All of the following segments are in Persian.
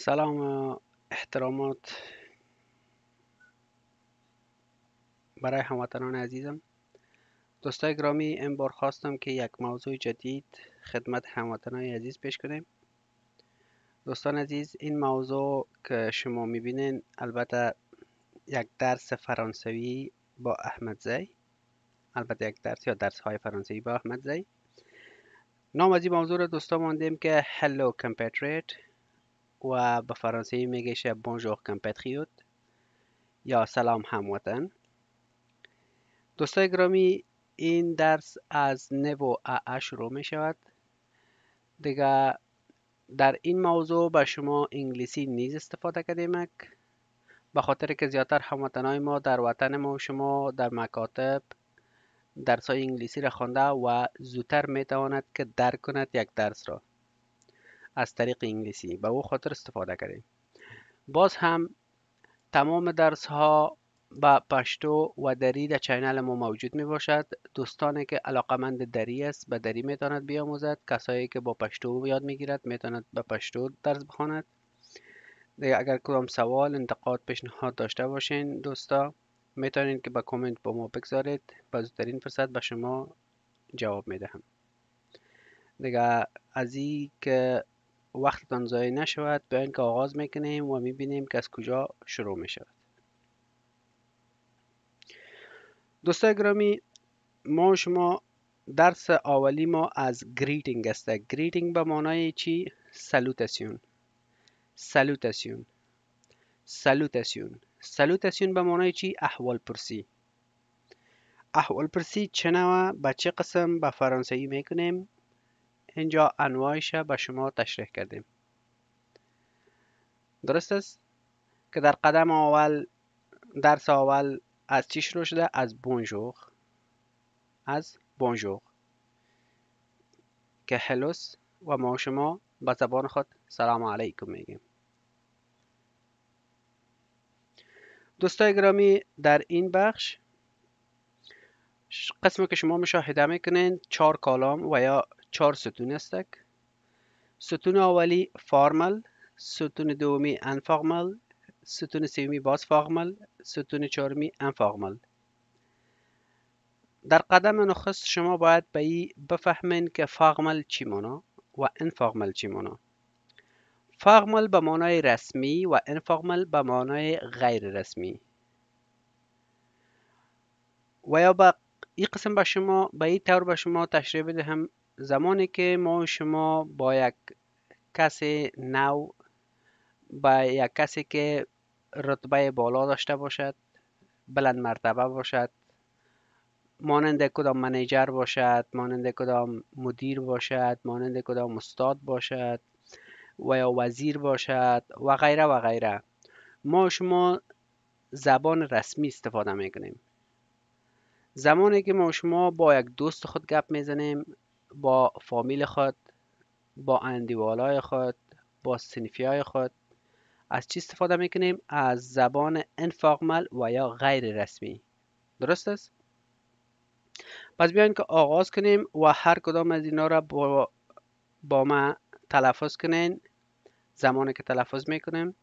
سلام و احترامات برای هموطنان عزیزم دوستای گرامی این بار خواستم که یک موضوع جدید خدمت هموطنان عزیز پیش کنیم دوستان عزیز این موضوع که شما میبینین البته یک درس فرانسوی با احمد زی البته یک درس یا درس های فرانسوی با احمد زی نام از این موضوع رو دوستان ماندیم که Hello Compatriot و به فرانسوی میگیشه بونجور کمپتریوت یا سلام هموطن دوستای گرامی این درس از نو ا شروع می شود دیگه در این موضوع به شما انگلیسی نیز استفاده کردیم به خاطر که زیادتر هموطنای ما در وطن ما و شما در مکاتب درس های انگلیسی را خوانده و زودتر می تواند که درک کند یک درس را از طریق انگلیسی به او خاطر استفاده کردیم باز هم تمام درس ها به پشتو و دری در چینل ما موجود می باشد دوستانی که علاقمند دری است به دری می تاند بیاموزد کسایی که با پشتو یاد می گیرد می تاند به پشتو درس بخواند اگر کدام سوال انتقاد پیشنهاد داشته باشین دوستا می تانید که به کامنت با ما بگذارید به زودترین فرصت به شما جواب می دهم دیگه از که وقت وقتتان نشود به اینکه آغاز میکنیم و میبینیم که از کجا شروع میشود دوستای گرامی ما شما درس اولی ما از گریتینگ است گریتینگ به معنای چی سالوتاسیون، سالوتاسیون، سالوتاسیون، سلوتاسیون به معنای چی احوال پرسی احوال پرسی نوه؟ به چه قسم به فرانسوی میکنیم اینجا انواعش به شما تشریح کردیم درست است که در قدم اول درس اول از چی شروع شده از بونجور از بونجور که هلوس و ما شما به زبان خود سلام علیکم میگیم دوستای گرامی در این بخش قسم که شما مشاهده میکنین چهار کالام و یا چهار ستون استک ستون اولی فارمل ستون دومی انفارمل ستون سومی باز فارمل ستون چهارمی انفارمل در قدم نخست شما باید به ای بفهمین که فارمل چی مانا و انفارمل چی مانا فارمل به معنای رسمی و انفارمل به معنای غیر رسمی و یا به این قسم به شما به این طور به شما تشریح بدهم زمانی که ما شما با یک کس نو با یک کسی که رتبه بالا داشته باشد بلند مرتبه باشد مانند کدام منیجر باشد مانند کدام مدیر باشد مانند کدام استاد باشد و یا وزیر باشد و غیره و غیره ما شما زبان رسمی استفاده میکنیم زمانی که ما شما با یک دوست خود گپ میزنیم با فامیل خود با اندیوالای خود با های خود از چی استفاده میکنیم از زبان انفاقمل و یا غیر رسمی درست است پس بیاین که آغاز کنیم و هر کدام از اینا را با, با ما تلفظ کنین زمانی که تلفظ میکنیم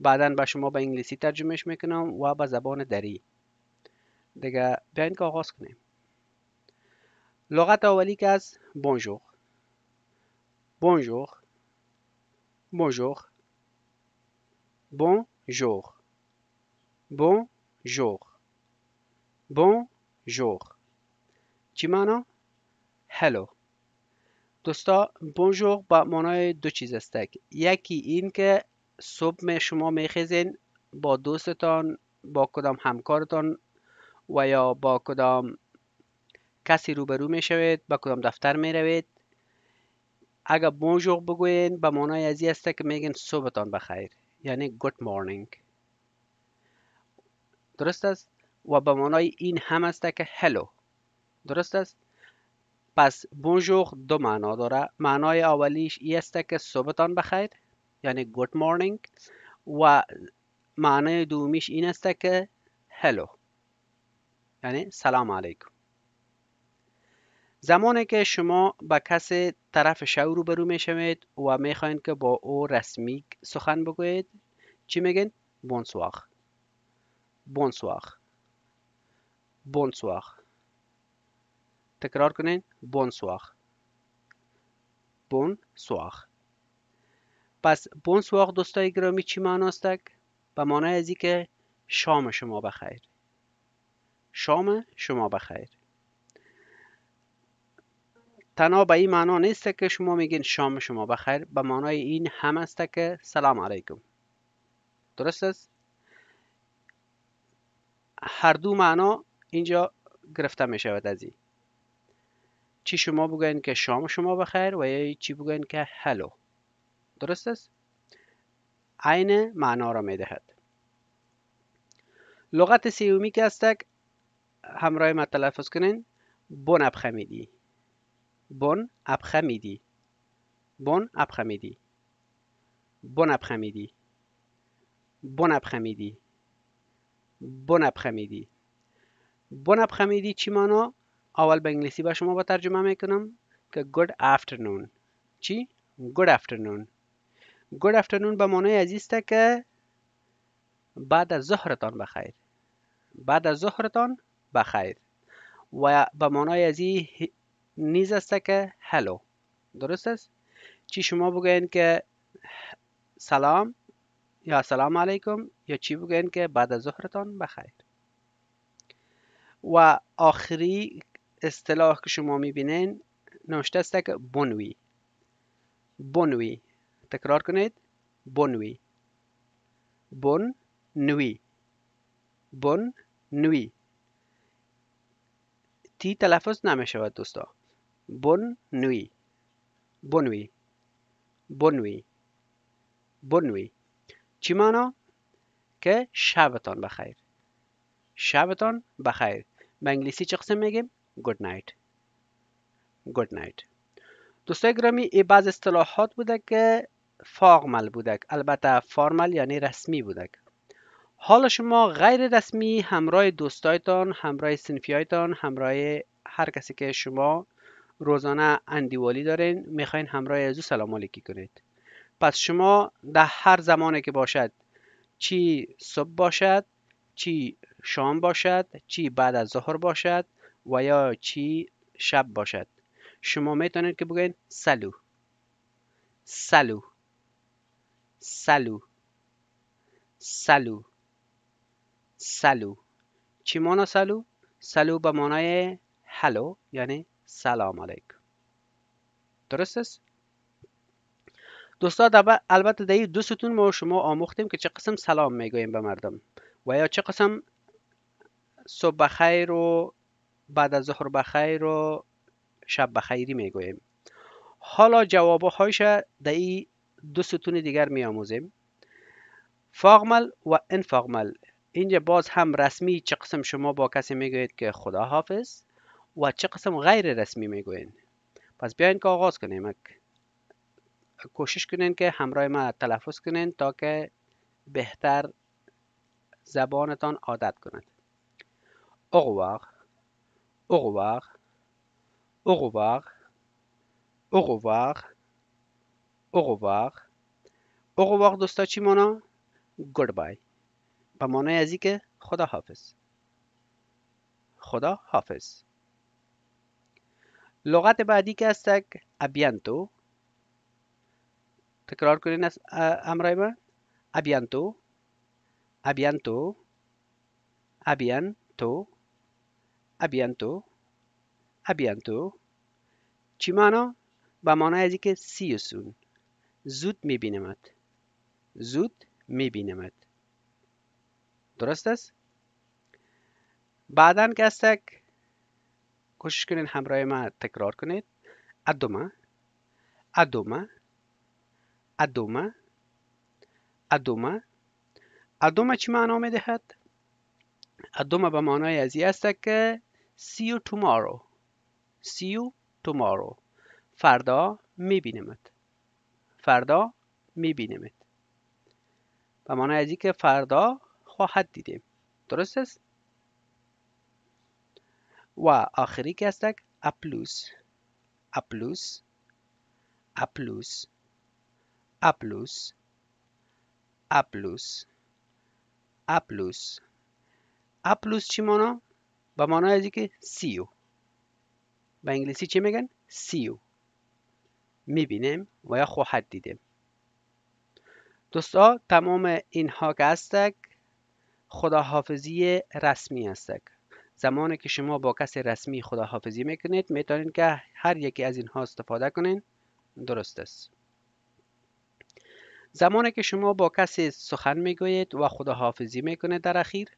بعدا به شما به انگلیسی ترجمهش میکنم و به زبان دری دیگه بیاین که آغاز کنیم لغت اولی که از بونجور بونجور بونجور بونجور بونجور بونجور چی معنا هلو دوستا بونجور با معنای دو چیز است یکی این که صبح شما میخیزین با دوستتان با کدام همکارتان و یا با کدام کسی روبرو می شوید به کدام دفتر می روید اگر بونجور بگوین، به معنای ازی است که میگن صبحتان بخیر یعنی گود مورنینگ درست است و به معنای این هم است که هلو درست است پس بونجور دو معنا داره معنای اولیش ای است که صبحتان بخیر یعنی گود مورنینگ و معنای دومیش این است که هلو یعنی سلام علیکم زمانی که شما به کس طرف شو رو می شوید و می که با او رسمی سخن بگوید، چی میگین؟ بونسواخ بونسواخ بونسواخ تکرار کنین بونسواخ سواخ پس بون سواخ دوستای گرامی چی معناستک؟ به معنای از که شام شما بخیر شام شما بخیر تنها به این معنا نیست که شما میگین شام شما بخیر به معنای این هم است که سلام علیکم درست است هر دو معنا اینجا گرفته می شود از این چی شما بگوین که شام شما بخیر و یا چی بگوین که هلو درست است عین معنا را می دهد لغت سیومی که هستک همراه ما تلفظ کنین بونب خمیدی Bon après-midi. Bon après-midi. Bon après-midi. Bon après-midi. Bon après-midi. Bon après-midi چی مانا؟ اول به انگلیسی به شما با ترجمه میکنم که good afternoon. چی؟ good afternoon. good afternoon به معنی عزیز که بعد از ظهرتان بخیر بعد از ظهرتان بخیر و به معنای عزیز نیز است که هلو درست است چی شما بگوین که سلام یا سلام علیکم یا چی بگوین که بعد از ظهرتان بخیر و آخری اصطلاح که شما میبینین نوشته است که بونوی بونوی تکرار کنید بونوی بون نوی بون نوی تی تلفظ نمی شود دوستا Bonne nuit. Bonne nuit. Bonne nuit. Bonne nuit. چی معنا؟ که شبتان بخیر. شبتان بخیر. به انگلیسی چه قسم میگیم؟ Good night. Good night. دوستای گرامی این بعض اصطلاحات بوده که فارمل بودک البته فارمل یعنی رسمی بودک حالا شما غیر رسمی همراه دوستایتان همراه سنفیایتان همراه هر کسی که شما روزانه اندیوالی دارین میخواین همراه از سلام علیکی کنید پس شما در هر زمانی که باشد چی صبح باشد چی شام باشد چی بعد از ظهر باشد و یا چی شب باشد شما میتونید که بگین سلو سلو سلو سلو سلو چی مانا سلو؟ سلو به مانای هلو یعنی سلام علیکم درست است دوستان البته در دو ستون ما شما آموختیم که چه قسم سلام میگوییم به مردم و یا چه قسم صبح بخیر و بعد از ظهر بخیر و شب بخیری میگوییم حالا جوابه هایش در این دو ستون دیگر می آموزیم فاغمل و انفاغمل اینجا باز هم رسمی چه قسم شما با کسی میگوید که خدا حافظ و چه قسم غیر رسمی میگوین پس بیاین که آغاز کنیم کوشش کنین که همراه ما تلفظ کنین تا که بهتر زبانتان عادت کند اغواغ اغواغ اغواغ اغواغ اغواغ اغواغ دوستا چی مانا؟ گود بای به معنای ازی که خدا حافظ خدا حافظ لغت بعدی که است ابیانتو تکرار کنین از امرای من ابیانتو ابیانتو ابیانتو ابیانتو تو چی معنا به معنای از که سیوسون زود میبینمت زود میبینمت درست است بعدا که استک کوشش کنین همراه من تکرار کنید ادومه ادومه ادومه ادومه ادومه چی معنا دهد؟ ادومه به معنای ازی است که سی یو تومارو سی یو tomorrow فردا میبینمت فردا میبینمت به معنای ازی که فردا خواهد دیدیم درست است و آخری که هستک اپلوس اپلوس اپلوس اپلوس اپلوس اپلوس اپلوس چی مانا؟ به مانا از که سیو به انگلیسی چی میگن؟ سیو میبینیم و یا خواهد دیدیم دوستا تمام اینها که هستک خداحافظی رسمی هستک زمانی که شما با کس رسمی خداحافظی میکنید میتونید که هر یکی از اینها استفاده کنین درست است زمانی که شما با کسی سخن میگویید و خداحافظی میکنید در اخیر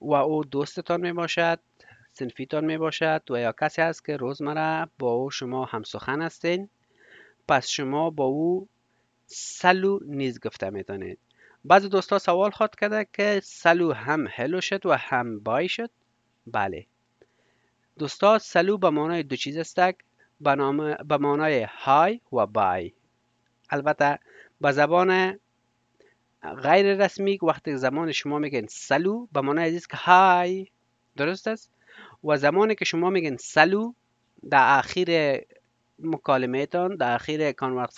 و او دوستتان میباشد سنفیتان میباشد و یا کسی است که روزمره با او شما هم سخن هستین پس شما با او سلو نیز گفته میتونید بعض دوستا سوال خواد کرده که سلو هم هلو شد و هم بای شد بله دوستا سلو به معنای دو چیز است به معنای های و بای البته به زبان غیر رسمی وقتی زمان شما میگن سلو به معنای است که های درست است و زمانی که شما میگن سلو در اخیر مکالمه تان در اخیر تان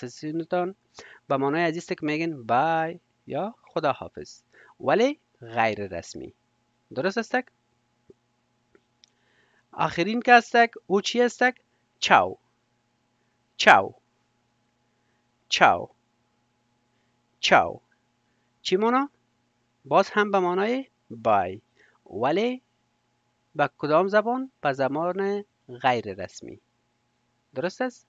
به معنای عزیز که میگن بای یا خدا حافظ ولی غیر رسمی درست است آخرین کستک او چی هستک؟ چاو چاو چاو چاو چی مانا؟ باز هم به مانای بای ولی به کدام زبان؟ به زبان غیر رسمی درست است؟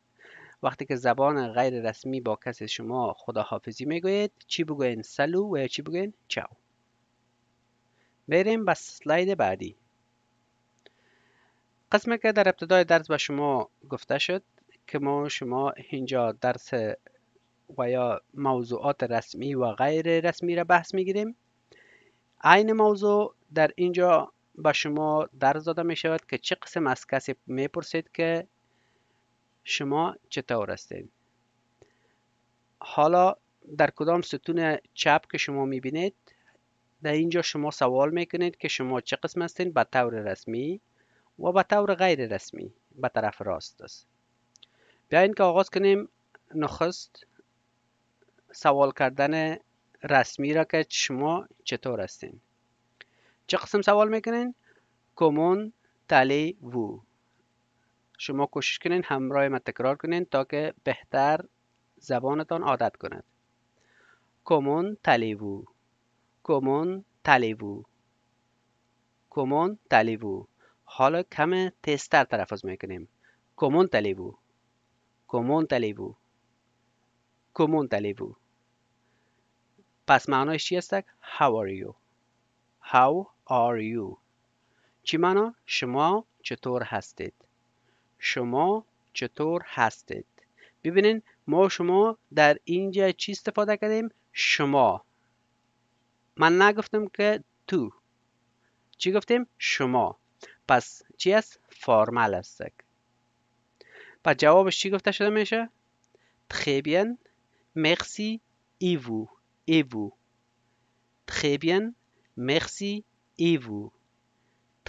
وقتی که زبان غیر رسمی با کسی شما خداحافظی میگوید چی بگوین سلو و یا چی بگوین چاو بریم به سلاید بعدی قسمه که در ابتدای درس به شما گفته شد که ما شما اینجا درس و یا موضوعات رسمی و غیر رسمی را بحث می گیریم. عین موضوع در اینجا به شما درس داده می شود که چه قسم از کسی پرسید که شما چطور هستید حالا در کدام ستون چپ که شما می بینید در اینجا شما سوال کنید که شما چه قسم هستین به طور رسمی و به طور غیر رسمی به طرف راست است بیاین که آغاز کنیم نخست سوال کردن رسمی را که شما چطور هستین چه قسم سوال میکنین کمون تلی وو شما کوشش کنین همراه ما تکرار کنین تا که بهتر زبانتان عادت کند کمون تلی وو کمون تلی وو کمون تلی وو حالا کم تستر تلفظ میکنیم کمون تلیبو کمون تلیبو کمون تلیبو پس معنایش چی هستک How are you How are you چی معنا شما چطور هستید شما چطور هستید ببینین ما شما در اینجا چی استفاده کردیم شما من نگفتم که تو چی گفتیم شما پس چی است فرمال است پس جوابش چی گفته شده میشه très bien merci et vous et vous très bien merci et vous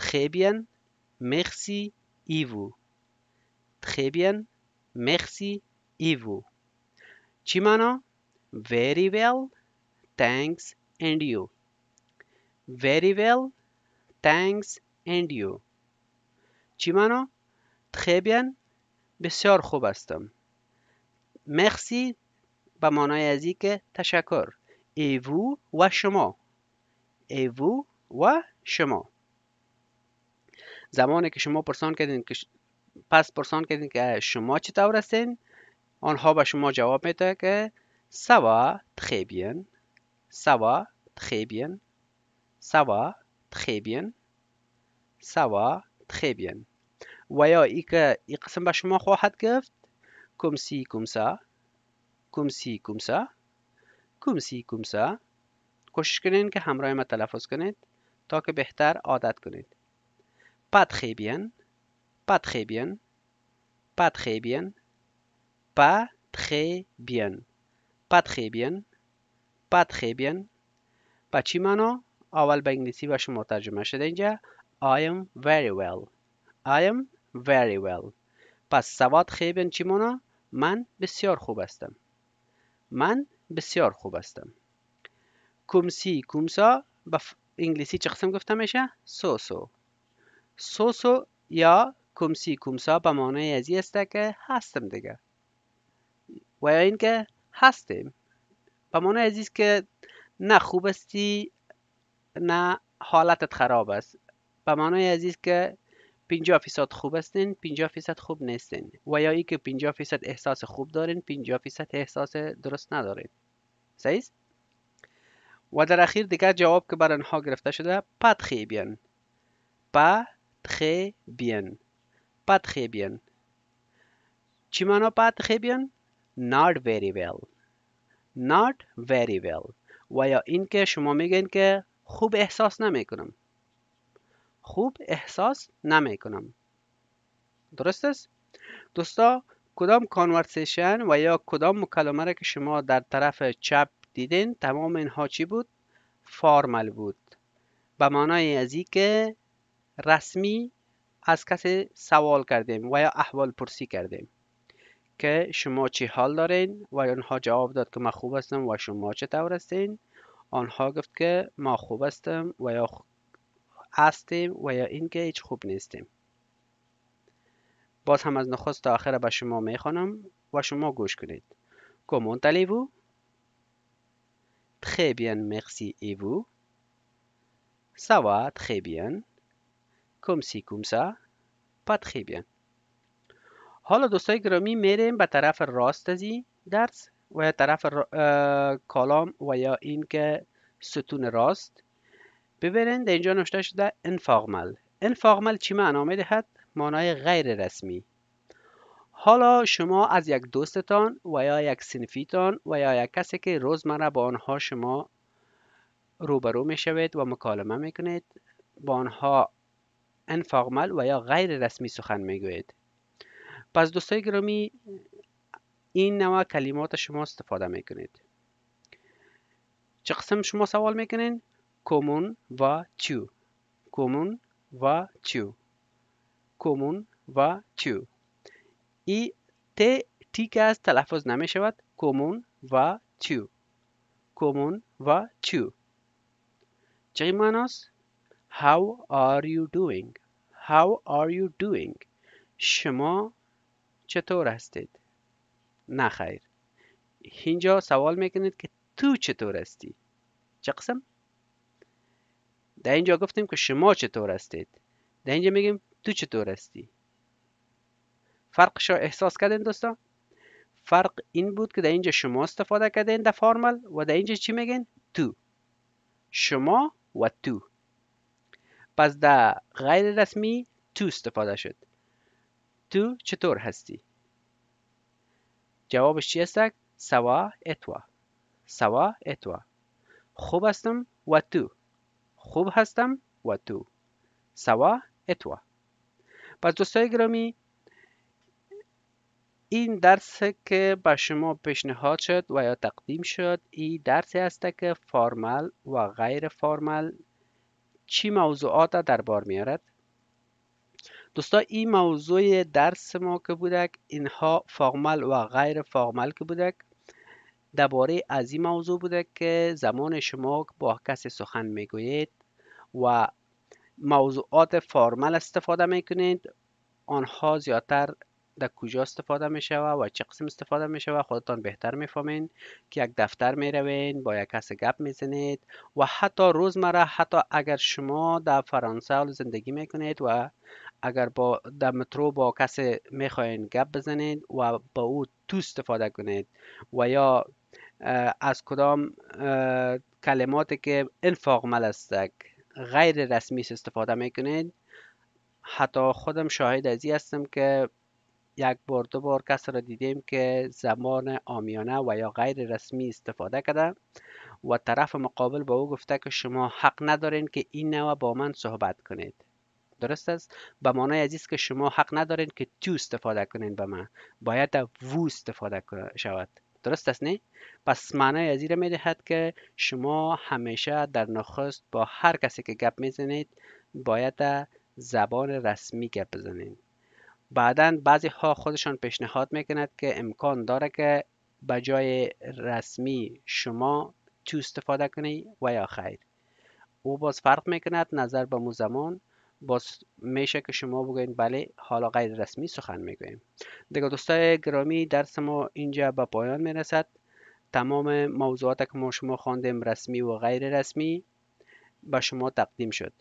très bien merci et vous très bien merci et vous چی very well thanks and you very well thanks and you چی منو؟ تخیبین بسیار خوب هستم. مرسی به معنای ازی که تشکر. ایوو و شما. ای وو و شما. زمانی که شما پرسان کردین که پس پرسان کردین که شما چطور هستین آنها به شما جواب میده که سوا تخیبین سوا تخیبین سوا تخیبین سوا تخیبین ویا ای که ای قسم به شما خواهد گفت کم سا کم سی کم سا کوشش کنین که همراه ما تلفظ کنید تا که بهتر عادت کنید پد خیبین پد خیبین پد خیبین پد خیبین پد خیبین پد خیبین با چی معنا اول به انگلیسی به شما ترجمه شده اینجا I am very well I am very well پس سواد خیبن مونا من بسیار خوب هستم من بسیار خوب هستم کمسی کومسا به انگلیسی چه قسم گفته میشه سوسو سوسو یا کومسی کومسا به معنای ازی است که هستم دیگه و یا اینکه هستیم به ازی است که نه خوب هستی نه حالتت خراب است به ازی است که 50 فیصد خوب هستین 50 فیصد خوب نیستین و یا که 50 فیصد احساس خوب دارین 50 فیصد احساس درست ندارین صحیح و در اخیر دیگه جواب که بر آنها گرفته شده پتخیبین پتخیبین پتخیبین چی معنا پتخیبین not very well not very well و یا اینکه شما میگین که خوب احساس نمیکنم خوب احساس نمیکنم درست است دوستا کدام کانورسیشن و یا کدام مکالمه را که شما در طرف چپ دیدین تمام اینها چی بود فارمل بود به معنای از که رسمی از کسی سوال کردیم و یا احوال پرسی کردیم که شما چی حال دارین و آنها جواب داد که ما خوب هستم و شما چطور هستین آنها گفت که ما خوب هستم و یا هستیم و یا اینکه هیچ خوب نیستیم باز هم از نخست تا آخر به شما میخوانم و شما گوش کنید کومون allez-vous Très bien, merci. Et vous Ça va, très حالا دوستای گرامی میریم به طرف راست از درس و یا طرف کالام و یا اینکه ستون راست در اینجا نوشته شده انفاقمل. انفاقمل چی معنا دهد؟ معنای غیر رسمی حالا شما از یک دوستتان و یا یک سنفیتان و یا یک کسی که روزمره با آنها شما روبرو می شوید و مکالمه می کنید با آنها انفاقمل و یا غیر رسمی سخن می گوید پس دوستای گرامی این نوع کلمات شما استفاده می کنید چه قسم شما سوال می کنین؟ کمون و چو کمون و چو کمون و چو ای ت تی از تلفظ نمی شود کمون و چو کمون و چو چه How are you doing? How are you doing? شما چطور هستید؟ نه خیر. اینجا سوال میکنید که تو چطور هستی؟ چه قسم؟ در اینجا گفتیم که شما چطور هستید در اینجا میگیم تو چطور هستی فرقش احساس کردین دوستان فرق این بود که در اینجا شما استفاده کردین در فارمل و در اینجا چی میگین تو شما و تو پس در غیر رسمی تو استفاده شد تو چطور هستی جوابش چی است سوا اتوا سوا اتوا خوب هستم و تو خوب هستم و تو سوا اتوا پس دوستای گرامی این درس که به شما پیشنهاد شد و یا تقدیم شد این درسی است که فارمل و غیر فارمل چی موضوعات در بار میارد دوستا این موضوع درس ما که بودک اینها فارمل و غیر فارمل که بودک درباره از این موضوع بوده که زمان شما با کسی سخن میگویید و موضوعات فارمل استفاده میکنید آنها زیادتر در کجا استفاده می و چه قسم استفاده می شود خودتان بهتر می که یک دفتر می با یک کس گپ میزنید و حتی روزمره حتی اگر شما در فرانسه زندگی میکنید و اگر با در مترو با کس می گپ بزنید و با او تو استفاده کنید و یا از کدام کلماتی که انفاق ملستک است غیر رسمی استفاده میکنید حتی خودم شاهد ازی هستم که یک بار دو بار کس را دیدیم که زمان آمیانه و یا غیر رسمی استفاده کرده و طرف مقابل به او گفته که شما حق ندارین که این نوع با من صحبت کنید درست است به معنای عزیز که شما حق ندارین که تو استفاده کنین به من باید وو استفاده شود درست است نه پس معنای از می دهد که شما همیشه در نخست با هر کسی که گپ میزنید باید زبان رسمی گپ بزنید بعدا بعضی ها خودشان پیشنهاد میکند که امکان داره که به جای رسمی شما تو استفاده کنی و یا خیر او باز فرق میکند نظر به مو زمان باز میشه که شما بگوین بله حالا غیر رسمی سخن میگویم دیگه دوستای گرامی درس ما اینجا به پایان میرسد تمام موضوعات که ما شما خواندیم رسمی و غیر رسمی به شما تقدیم شد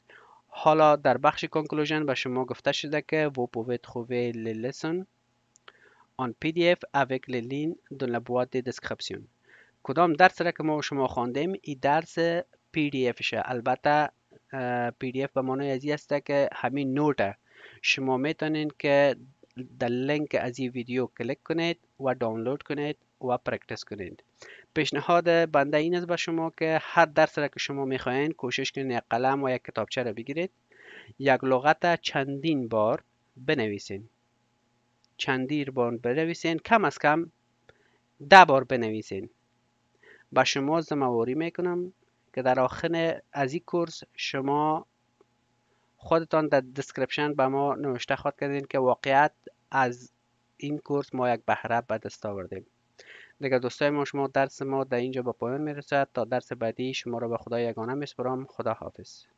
حالا در بخش کنکلوژن به شما گفته شده که و pouvez خوبه آن آن en PDF avec le لیلین dans la boîte کدام درس را که ما شما خواندیم این درس PDF شه البته پی دی اف به معنای ازی است که همین نوت شما میتونین که در لینک از این ویدیو کلیک کنید و دانلود کنید و پرکتس کنید پیشنهاد بنده این است به شما که هر درس را که شما میخواین کوشش کنید یک قلم و یک کتابچه را بگیرید یک لغت چندین بار بنویسین چندین بار بنویسین کم از کم ده بار بنویسین به شما زمواری میکنم که در آخر از این کورس شما خودتان در دسکریپشن به ما نوشته خواهد کردین که واقعیت از این کورس ما یک بهره به دست آوردیم دیگه دوستای ما شما درس ما در اینجا به پایان میرسد تا درس بعدی شما را به خدا یگانه میسپارم خدا حافظ